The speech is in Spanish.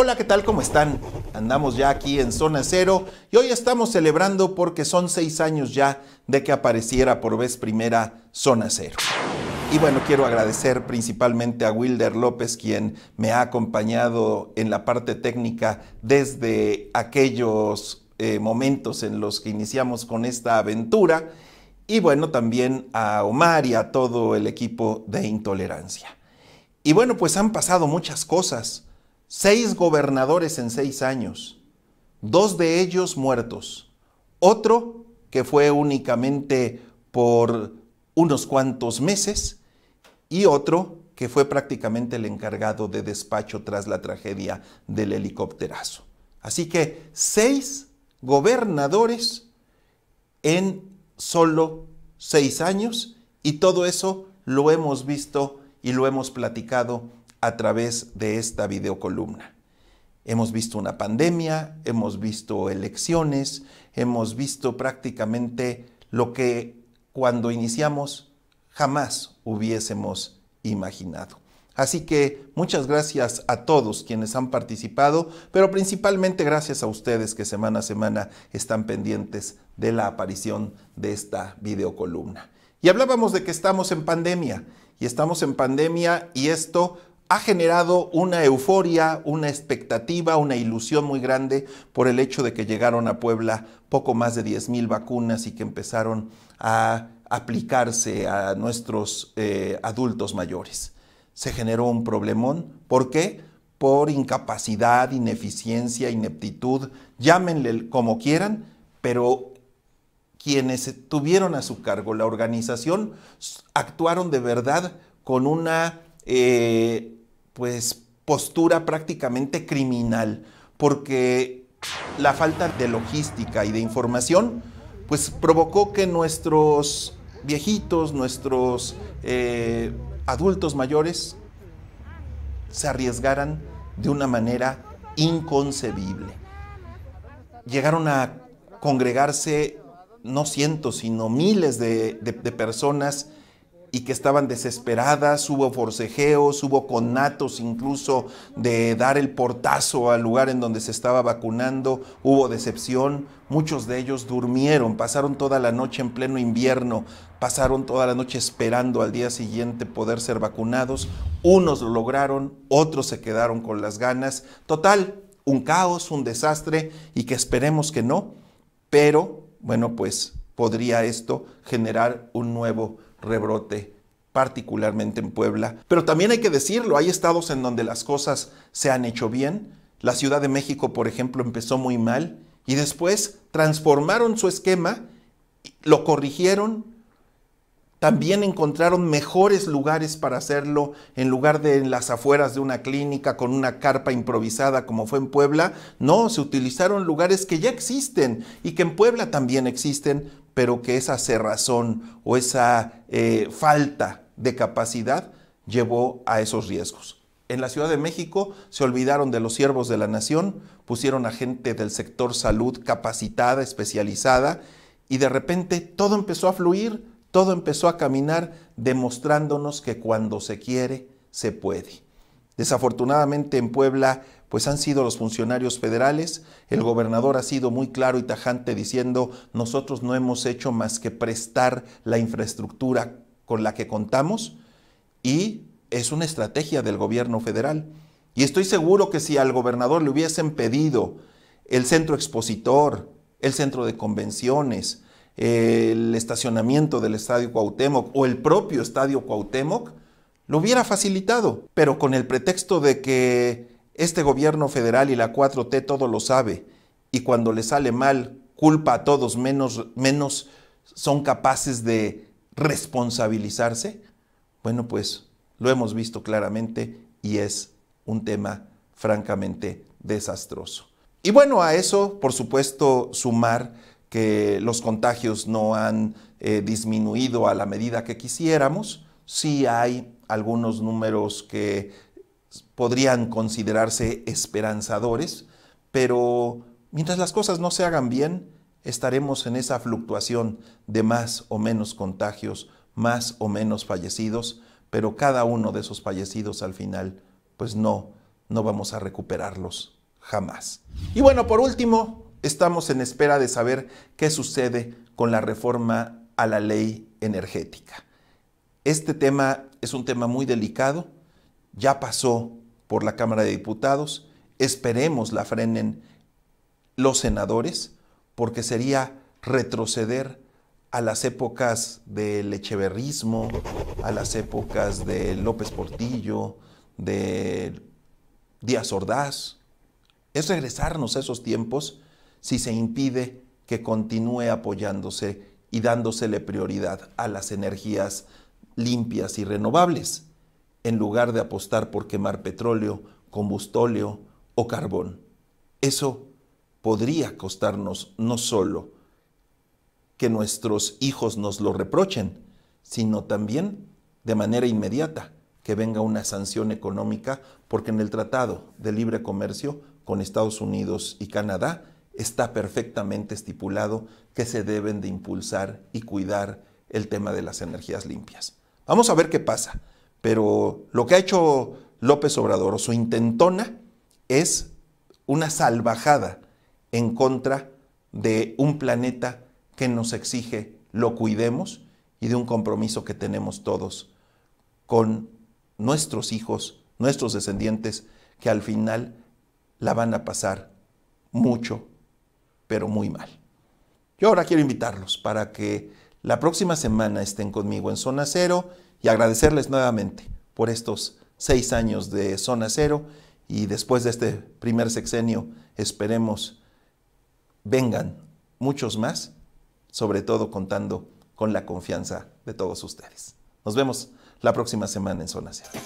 Hola, ¿qué tal? ¿Cómo están? Andamos ya aquí en Zona Cero y hoy estamos celebrando porque son seis años ya de que apareciera por vez primera Zona Cero. Y bueno, quiero agradecer principalmente a Wilder López, quien me ha acompañado en la parte técnica desde aquellos eh, momentos en los que iniciamos con esta aventura. Y bueno, también a Omar y a todo el equipo de Intolerancia. Y bueno, pues han pasado muchas cosas seis gobernadores en seis años, dos de ellos muertos, otro que fue únicamente por unos cuantos meses y otro que fue prácticamente el encargado de despacho tras la tragedia del helicópterazo. Así que seis gobernadores en solo seis años y todo eso lo hemos visto y lo hemos platicado a través de esta videocolumna. Hemos visto una pandemia, hemos visto elecciones, hemos visto prácticamente lo que cuando iniciamos jamás hubiésemos imaginado. Así que muchas gracias a todos quienes han participado, pero principalmente gracias a ustedes que semana a semana están pendientes de la aparición de esta videocolumna. Y hablábamos de que estamos en pandemia, y estamos en pandemia y esto ha generado una euforia, una expectativa, una ilusión muy grande por el hecho de que llegaron a Puebla poco más de 10.000 vacunas y que empezaron a aplicarse a nuestros eh, adultos mayores. Se generó un problemón. ¿Por qué? Por incapacidad, ineficiencia, ineptitud, llámenle como quieran, pero quienes tuvieron a su cargo la organización actuaron de verdad con una eh, pues postura prácticamente criminal, porque la falta de logística y de información pues provocó que nuestros viejitos, nuestros eh, adultos mayores se arriesgaran de una manera inconcebible. Llegaron a congregarse no cientos, sino miles de, de personas y que estaban desesperadas, hubo forcejeos, hubo conatos incluso de dar el portazo al lugar en donde se estaba vacunando, hubo decepción, muchos de ellos durmieron, pasaron toda la noche en pleno invierno, pasaron toda la noche esperando al día siguiente poder ser vacunados, unos lo lograron, otros se quedaron con las ganas, total, un caos, un desastre y que esperemos que no, pero bueno, pues podría esto generar un nuevo rebrote, particularmente en Puebla. Pero también hay que decirlo, hay estados en donde las cosas se han hecho bien. La Ciudad de México, por ejemplo, empezó muy mal y después transformaron su esquema, lo corrigieron, también encontraron mejores lugares para hacerlo en lugar de en las afueras de una clínica con una carpa improvisada como fue en Puebla. No, se utilizaron lugares que ya existen y que en Puebla también existen pero que esa cerrazón o esa eh, falta de capacidad llevó a esos riesgos. En la Ciudad de México se olvidaron de los siervos de la nación, pusieron a gente del sector salud capacitada, especializada, y de repente todo empezó a fluir, todo empezó a caminar, demostrándonos que cuando se quiere, se puede. Desafortunadamente en Puebla, pues han sido los funcionarios federales, el gobernador ha sido muy claro y tajante diciendo, nosotros no hemos hecho más que prestar la infraestructura con la que contamos y es una estrategia del gobierno federal. Y estoy seguro que si al gobernador le hubiesen pedido el centro expositor, el centro de convenciones, el estacionamiento del Estadio Cuauhtémoc o el propio Estadio Cuauhtémoc, lo hubiera facilitado, pero con el pretexto de que este gobierno federal y la 4T todo lo sabe y cuando le sale mal culpa a todos menos, menos son capaces de responsabilizarse. Bueno, pues lo hemos visto claramente y es un tema francamente desastroso. Y bueno, a eso, por supuesto, sumar que los contagios no han eh, disminuido a la medida que quisiéramos, sí hay algunos números que podrían considerarse esperanzadores, pero mientras las cosas no se hagan bien, estaremos en esa fluctuación de más o menos contagios, más o menos fallecidos, pero cada uno de esos fallecidos al final, pues no, no vamos a recuperarlos jamás. Y bueno, por último, estamos en espera de saber qué sucede con la reforma a la ley energética. Este tema es un tema muy delicado, ya pasó por la Cámara de Diputados, esperemos la frenen los senadores, porque sería retroceder a las épocas del echeverrismo, a las épocas de López Portillo, de Díaz Ordaz. Es regresarnos a esos tiempos si se impide que continúe apoyándose y dándosele prioridad a las energías limpias y renovables, en lugar de apostar por quemar petróleo, combustóleo o carbón. Eso podría costarnos no solo que nuestros hijos nos lo reprochen, sino también de manera inmediata que venga una sanción económica, porque en el Tratado de Libre Comercio con Estados Unidos y Canadá está perfectamente estipulado que se deben de impulsar y cuidar el tema de las energías limpias. Vamos a ver qué pasa. Pero lo que ha hecho López Obrador o su intentona es una salvajada en contra de un planeta que nos exige lo cuidemos y de un compromiso que tenemos todos con nuestros hijos, nuestros descendientes, que al final la van a pasar mucho, pero muy mal. Yo ahora quiero invitarlos para que la próxima semana estén conmigo en Zona Cero y agradecerles nuevamente por estos seis años de Zona Cero y después de este primer sexenio esperemos vengan muchos más, sobre todo contando con la confianza de todos ustedes. Nos vemos la próxima semana en Zona Cero.